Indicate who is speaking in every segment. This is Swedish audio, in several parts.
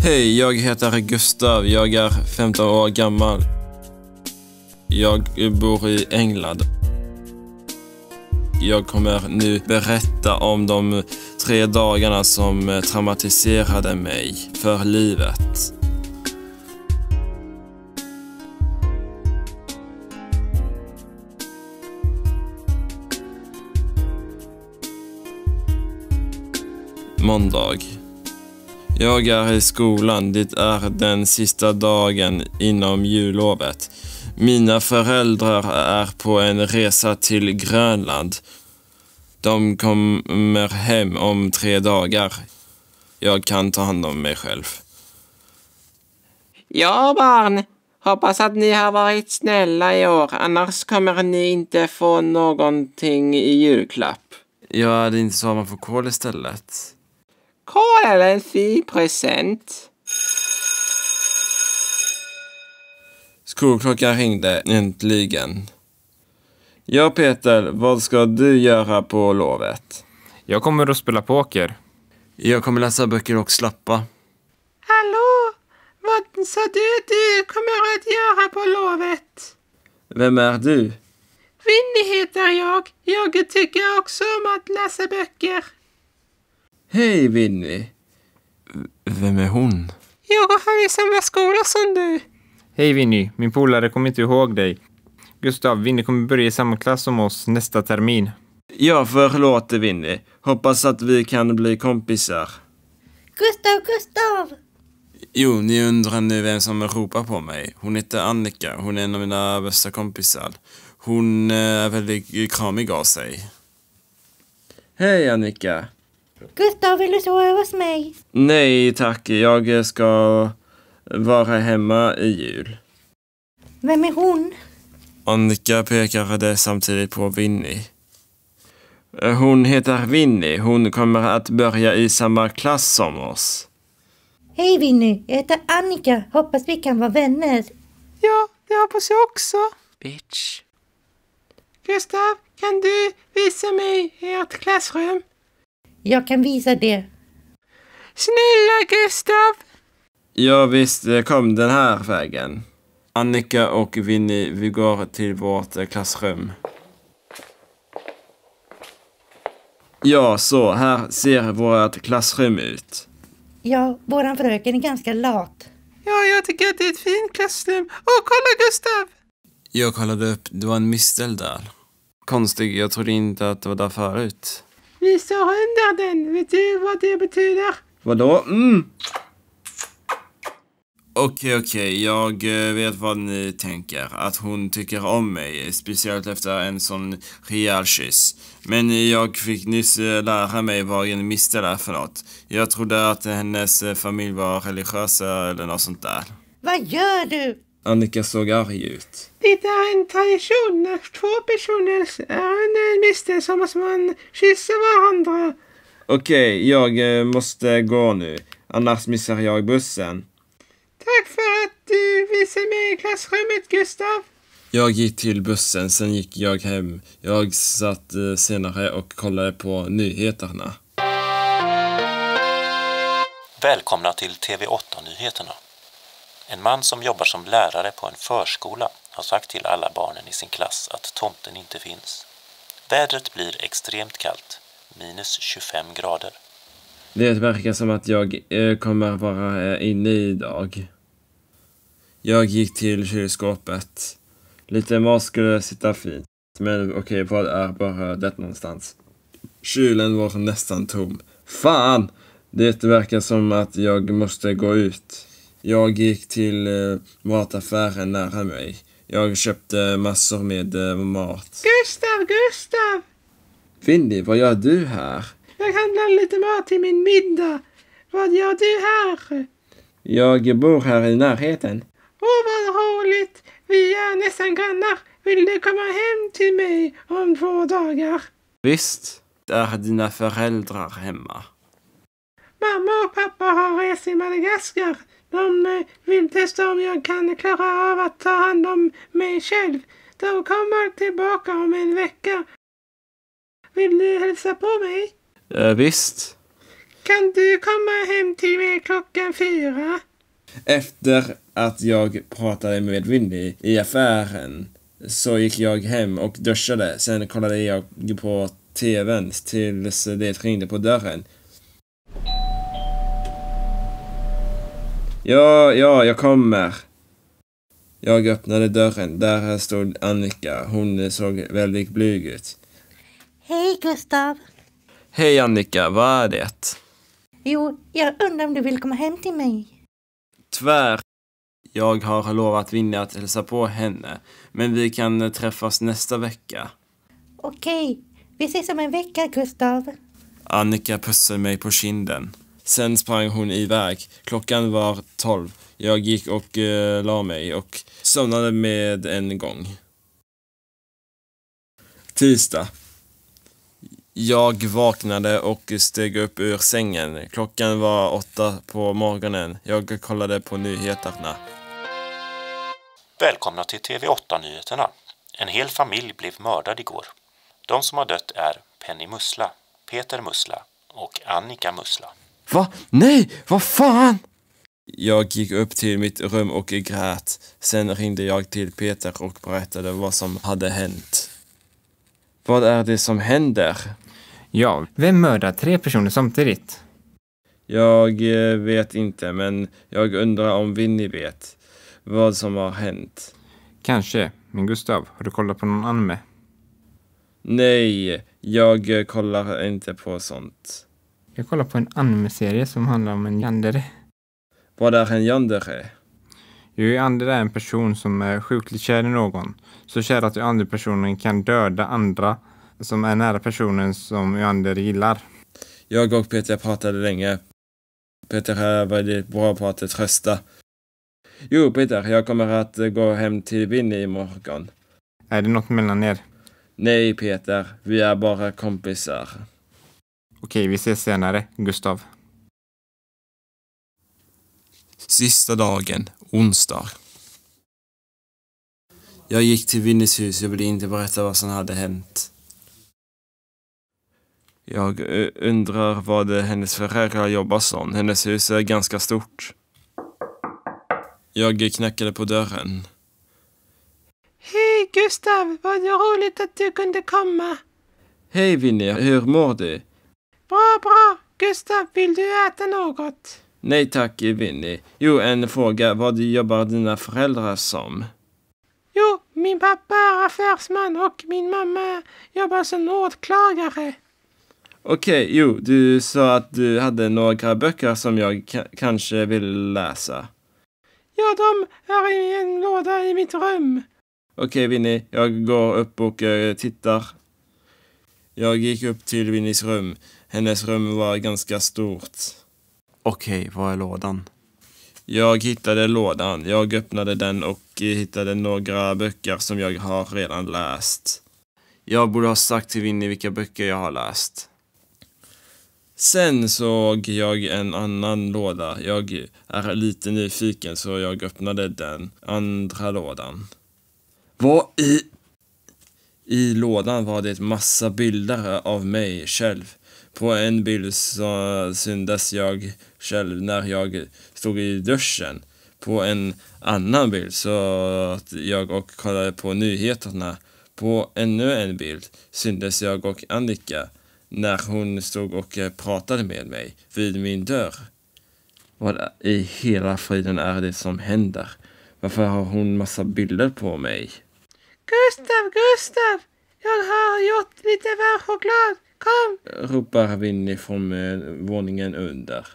Speaker 1: Hej, jag heter Gustav. Jag är 15 år gammal. Jag bor i England. Jag kommer nu berätta om de tre dagarna som traumatiserade mig för livet. Måndag jag är i skolan. Det är den sista dagen inom jullovet. Mina föräldrar är på en resa till Grönland. De kommer hem om tre dagar. Jag kan ta hand om mig själv. Ja, barn. Hoppas att ni har varit snälla i år, annars kommer ni inte få någonting i julklapp. Ja, det är inte så man får kol istället. Karl är en
Speaker 2: fin present.
Speaker 1: Skolklockan ringde äntligen. Ja, Peter, vad ska du göra på lovet? Jag kommer att spela poker. Jag kommer läsa böcker och slappa.
Speaker 2: Hallå! Vad sa du du kommer att göra på lovet?
Speaker 1: Vem är du?
Speaker 2: Winnie heter jag. Jag tycker också om att läsa böcker.
Speaker 1: Hej Winnie. Vem är hon?
Speaker 2: Jag går här i samma skola som du.
Speaker 1: Hej Vinny! min
Speaker 3: polare kommer inte ihåg dig. Gustav, Vinny kommer börja i samma klass som oss nästa termin.
Speaker 1: Ja, förlåt Vinny. Hoppas att vi kan bli kompisar.
Speaker 2: Gustav, Gustav!
Speaker 1: Jo, ni undrar nu vem som ropar på mig. Hon heter Annika. Hon är en av mina bästa kompisar. Hon eh, är väldigt kramig av sig. Hej Annika.
Speaker 2: Gustav, vill du sova hos mig?
Speaker 1: Nej tack, jag ska vara hemma i jul.
Speaker 2: Vem är hon?
Speaker 1: Annika pekade samtidigt på Winnie. Hon heter Winnie. Hon kommer att börja i samma klass som oss.
Speaker 2: Hej Winnie, jag heter Annika. Hoppas vi kan vara vänner. Ja, det hoppas jag också. Bitch. Gustav, kan du visa mig ert klassrum? Jag kan visa det. Snälla Gustav!
Speaker 1: Ja visst, eh, kom den här vägen. Annika och Vinny, vi går till vårt eh, klassrum. Ja, så här ser vårt klassrum ut.
Speaker 2: Ja, våran fröken är ganska lat. Ja, jag tycker att det är ett fint klassrum. Åh, kolla Gustav!
Speaker 1: Jag kollade upp, det var en mistel där. Konstigt, jag trodde inte att det var där förut.
Speaker 2: Vi under den. Vet du vad det betyder?
Speaker 1: Vadå? Mm. Okej, okay, okej, okay. jag eh, vet vad ni tänker. Att hon tycker om mig, speciellt efter en sån rejäl kyss. Men jag fick nyss eh, lära mig vad en mistel är för något. Jag trodde att hennes eh, familj var religiösa eller något sånt där.
Speaker 2: Vad gör du?
Speaker 1: Annika såg arg ut.
Speaker 2: Det är en tradition när två personer är under en så måste man kyssa varandra.
Speaker 1: Okej, okay, jag eh, måste gå nu. Annars missar jag bussen.
Speaker 2: Tack för att du visade mig i klassrummet, Gustav.
Speaker 1: Jag gick till bussen, sen gick jag hem. Jag satt eh, senare och kollade på nyheterna.
Speaker 3: Välkomna till TV8-nyheterna. En man som jobbar som lärare på en förskola har sagt till alla barnen i sin klass att tomten inte finns. Vädret blir extremt kallt, minus 25 grader.
Speaker 1: Det verkar som att jag eh, kommer vara eh, inne idag. Jag gick till kylskåpet. Lite mat skulle sitta fint. Men okej, okay, vad är bara det någonstans? Kylen var nästan tom. Fan! Det verkar som att jag måste gå ut. Jag gick till eh, mataffären nära mig. Jag köpte massor med eh, mat.
Speaker 2: Gustav, Gustav!
Speaker 1: Findi, vad gör du här?
Speaker 2: Jag handlar lite mat till min middag. Vad gör du här?
Speaker 1: Jag bor här i närheten.
Speaker 2: Åh, oh, vad roligt! Vi är nästan grannar. Vill du komma hem till mig om två dagar?
Speaker 1: Visst, är dina föräldrar hemma?
Speaker 2: Mamma och pappa har rest till Madagaskar. De eh, vill testa om jag kan klara av att ta hand om mig själv. De kommer tillbaka om en vecka. Vill du hälsa på mig?
Speaker 1: Eh, visst.
Speaker 2: Kan du komma hem till mig klockan fyra?
Speaker 1: Efter att jag pratade med Winnie i affären så gick jag hem och duschade. Sen kollade jag på TVn tills det ringde på dörren. Ja, ja, jag kommer. Jag öppnade dörren. Där stod Annika. Hon såg väldigt blyg ut.
Speaker 2: Hej Gustav!
Speaker 1: Hej Annika, vad är det?
Speaker 2: Jo, jag undrar om du vill komma hem till mig?
Speaker 1: Tyvärr. Jag har lovat Vinja att hälsa på henne, men vi kan träffas nästa vecka.
Speaker 2: Okej, vi ses om en vecka Gustav.
Speaker 1: Annika pussar mig på kinden. Sen sprang hon iväg. Klockan var tolv. Jag gick och eh, la mig och somnade med en gång. Tisdag. Jag vaknade och steg upp ur sängen. Klockan var åtta på morgonen. Jag kollade på nyheterna. Välkomna
Speaker 3: till TV8-nyheterna. En hel familj blev mördad igår. De som har dött är Penny Mussla, Peter Mussla och Annika Mussla.
Speaker 1: Va? Nej! Vad fan! Jag gick upp till mitt rum och grät. Sen ringde jag till Peter och berättade vad som hade hänt. Vad är det som händer? Ja, vem mördar tre personer samtidigt? Jag eh, vet inte, men jag undrar om Vinny vet vad som har hänt. Kanske. Men Gustav, har du kollat på någon anime? Nej, jag eh, kollar inte på sånt.
Speaker 3: Jag kollar på en anime-serie som handlar om en yandere.
Speaker 1: Vad är en yandere? Jo, yandere är en person som är
Speaker 3: sjukligt kär i någon. Så kär att andra personen kan döda andra som är nära
Speaker 1: personen som yandere gillar. Jag och Peter pratade länge. Peter är väldigt bra på att trösta. Jo, Peter, jag kommer att gå hem till Vinny imorgon. Är det något mellan er? Nej, Peter. Vi är bara kompisar. Okej, vi ses senare, Gustav. Sista dagen, onsdag. Jag gick till Vinnies hus, jag ville inte berätta vad som hade hänt. Jag eh, undrar vad hennes föräldrar jobbar som. Hennes hus är ganska stort. Jag knackade på dörren.
Speaker 2: Hej Gustav! Vad roligt att du kunde komma.
Speaker 1: Hej Vinnie! hur mår du?
Speaker 2: Bra, bra. Gustav, vill du äta något?
Speaker 1: Nej tack, Winnie. Jo, en fråga. Vad jobbar dina föräldrar som?
Speaker 2: Jo, min pappa är affärsman och min mamma jobbar som åklagare.
Speaker 1: Okej, okay, jo, du sa att du hade några böcker som jag kanske vill läsa.
Speaker 2: Ja, de är i en låda i mitt rum.
Speaker 1: Okej, okay, Winnie. Jag går upp och uh, tittar. Jag gick upp till Winnies rum. Hennes rum var ganska stort. Okej, okay, vad är lådan? Jag hittade lådan. Jag öppnade den och hittade några böcker som jag har redan läst. Jag borde ha sagt till Winnie vilka böcker jag har läst. Sen såg jag en annan låda. Jag är lite nyfiken så jag öppnade den andra lådan. Vad i... I lådan var det massa bilder av mig själv på en bild så syndes jag själv när jag stod i duschen. På en annan bild så jag och kollade på nyheterna. På ännu en bild syndes jag och Annika när hon stod och pratade med mig vid min dörr. Vad i hela friden är det som händer? Varför har hon massa bilder på mig?
Speaker 2: Gustav, Gustav! Jag har gjort lite varm choklad
Speaker 1: Kom! Ropar Winnie från eh, våningen under.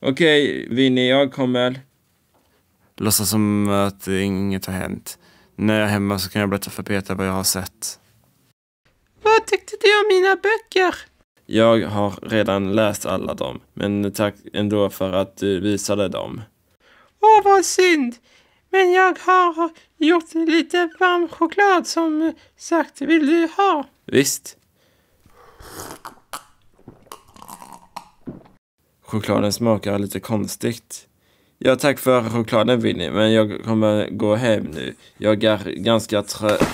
Speaker 1: Okej, okay, Winnie, jag kommer. Låtsas som att inget har hänt. När jag är hemma så kan jag berätta för Peter vad jag har sett. Vad
Speaker 2: tyckte du om mina böcker?
Speaker 1: Jag har redan läst alla dem, men tack ändå för att du visade dem.
Speaker 2: Åh, vad synd! Men jag har gjort lite varm choklad som sagt, vill du ha?
Speaker 1: Visst, Chokladen smakar lite konstigt. Ja, tack för chokladen Winnie, men jag kommer gå hem nu. Jag är ganska trött.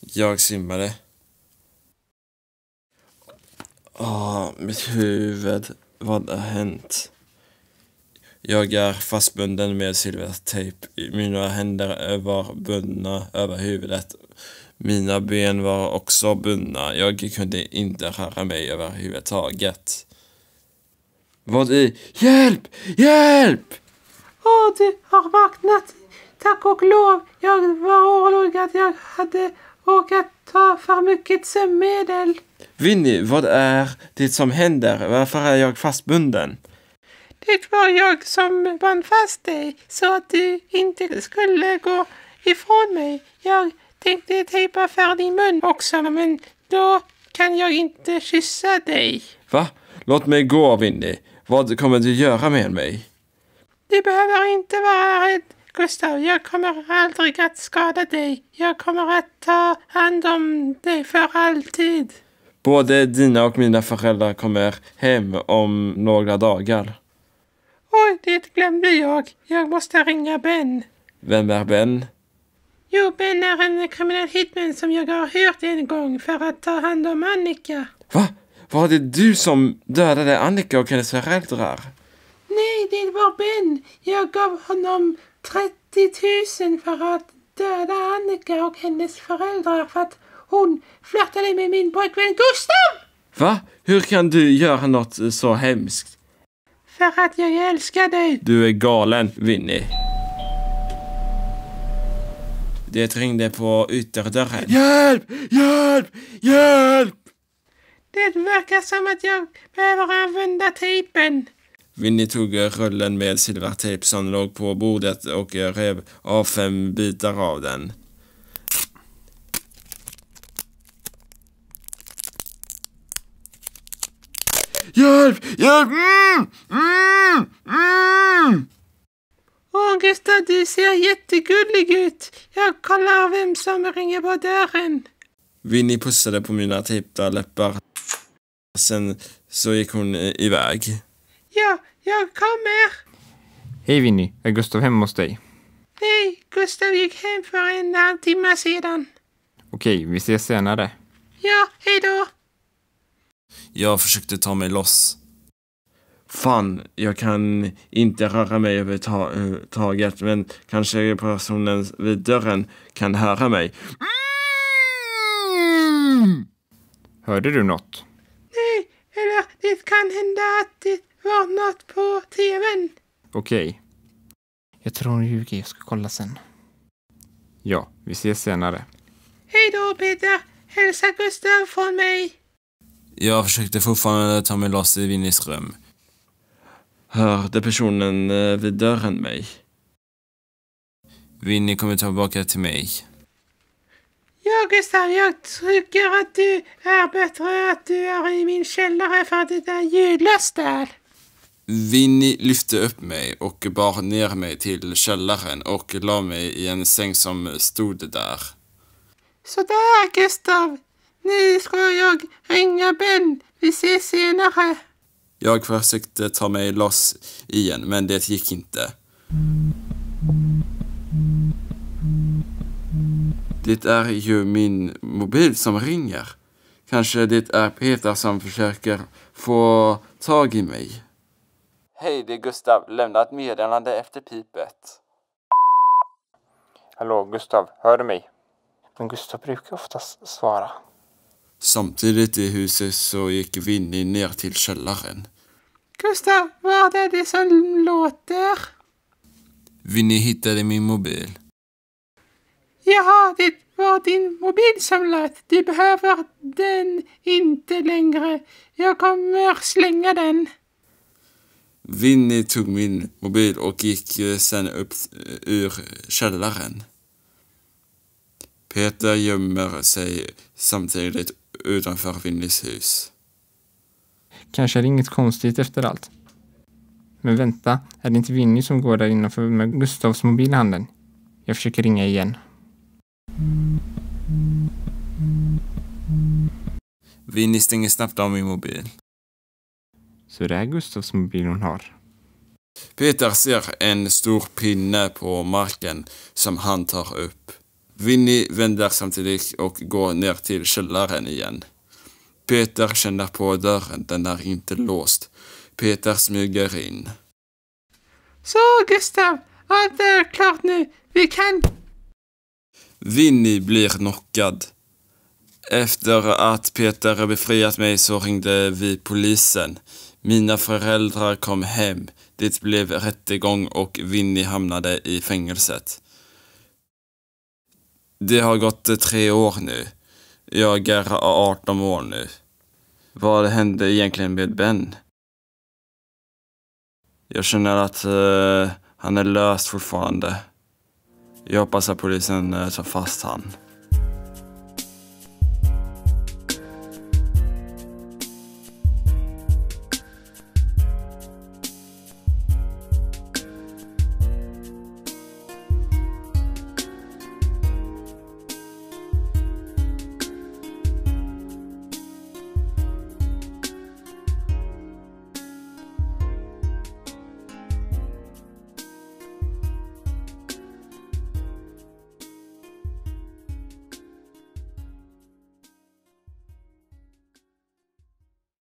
Speaker 1: Jag simmade. Åh, mitt huvud. Vad har hänt? Jag är fastbunden med silvertejp. Mina händer var bundna över huvudet. Mina ben var också bundna. Jag kunde inte röra mig överhuvudtaget. Vad i... Hjälp! Hjälp!
Speaker 2: Åh, du har vaknat. Tack och lov. Jag var orolig att jag hade råkat ta för mycket sömnmedel.
Speaker 1: Vinny, vad är det som händer? Varför är jag fastbunden?
Speaker 2: Det var jag som band fast dig så att du inte skulle gå ifrån mig. Jag tänkte tejpa för din mun också men då kan jag inte kyssa dig.
Speaker 1: Va? Låt mig gå, Winnie. Vad kommer du göra med mig?
Speaker 2: Du behöver inte vara rädd, Gustav. Jag kommer aldrig att skada dig. Jag kommer att ta hand om dig för alltid.
Speaker 1: Både dina och mina föräldrar kommer hem om några dagar.
Speaker 2: Oj, det glömde jag. Jag måste ringa Ben.
Speaker 1: Vem är Ben?
Speaker 2: Jo, Ben är en kriminell hitman som jag har hört en gång för att ta hand om Annika.
Speaker 1: Va? Var det du som dödade Annika och hennes föräldrar?
Speaker 2: Nej, det var Ben. Jag gav honom 30 000 för att döda Annika och hennes föräldrar för att hon flörtade med min pojkvän Gustav!
Speaker 1: Va? Hur kan du göra något så hemskt?
Speaker 2: för att jag älskar dig.
Speaker 1: Du är galen, Winnie. Det ringde på ytterdörren.
Speaker 2: Hjälp! Hjälp! Hjälp! Det verkar som att jag behöver använda tejpen.
Speaker 1: Winnie tog rullen med silvertejp som låg på bordet och rev av fem bitar av den.
Speaker 2: Hjälp! Hjälp! Mm, mm, mm. Åh, Gustav, du ser jättegullig ut. Jag kollar vem som ringer på dörren.
Speaker 1: Winnie pussade på mina tejpta läppar. Sen så gick hon eh, iväg.
Speaker 2: Ja, jag kommer.
Speaker 1: Hej Winnie, är Gustav
Speaker 3: hemma hos dig?
Speaker 2: Nej, Gustav gick hem för en halvtimme sedan.
Speaker 1: Okej, vi ses senare.
Speaker 2: Ja, hej då.
Speaker 1: Jag försökte ta mig loss. Fan, jag kan inte röra mig överhuvudtaget eh, men kanske personen vid dörren kan höra mig.
Speaker 3: Mm!
Speaker 1: Hörde du något?
Speaker 2: Nej, eller det kan hända att det var något på tvn.
Speaker 3: Okej. Okay. Jag tror hon ljuger, jag ska kolla sen.
Speaker 1: Ja, vi ses senare.
Speaker 2: Hej då, Beda. Hälsa Gustav från mig.
Speaker 1: Jag försökte fortfarande ta mig loss i rum. Hörde personen eh, vid dörren mig? Vinnie kommer tillbaka till mig.
Speaker 2: Ja, Gustav, jag tycker att du är bättre att du är i min källare för att det är ljudlöst där.
Speaker 1: Vinnie lyfte upp mig och bar ner mig till källaren och la mig i en säng som stod där.
Speaker 2: Sådär, Gustav. Nu ska jag ringa Ben. Vi ses senare.
Speaker 1: Jag försökte ta mig loss igen, men det gick inte. Det är ju min mobil som ringer. Kanske det är Peter som försöker få tag i mig. Hej, det är Gustav. Lämna ett meddelande efter pipet. Hallå, Gustav. Hör du mig? Men Gustav brukar
Speaker 3: oftast svara.
Speaker 1: Samtidigt i huset så gick Vinny ner till källaren.
Speaker 2: Gustav, vad är det som låter?
Speaker 1: Vinny hittade min mobil.
Speaker 2: Jaha, det var din mobil som lät. Du behöver den inte längre. Jag kommer slänga den.
Speaker 1: Vinny tog min mobil och gick eh, sen upp eh, ur källaren. Peter gömmer sig samtidigt utanför Winnys hus.
Speaker 3: Kanske är det inget konstigt efter allt. Men vänta, är det inte Winnie som går där innanför med Gustavs mobil i handen? Jag försöker ringa igen.
Speaker 1: Winnie stänger snabbt av min mobil. Så det är Gustavs
Speaker 3: mobil hon har.
Speaker 1: Peter ser en stor pinne på marken som han tar upp. Vinny vänder samtidigt och går ner till källaren igen. Peter känner på dörren, den är inte låst. Peter smyger in.
Speaker 2: Så Gustav, allt är klart nu. Vi kan...
Speaker 1: Vinny blir knockad. Efter att Peter befriat mig så ringde vi polisen. Mina föräldrar kom hem. Det blev rättegång och Vinny hamnade i fängelset. Det har gått eh, tre år nu. Jag är 18 år nu. Vad hände egentligen med Ben? Jag känner att uh, han är löst fortfarande. Jag hoppas att polisen uh, tar fast honom.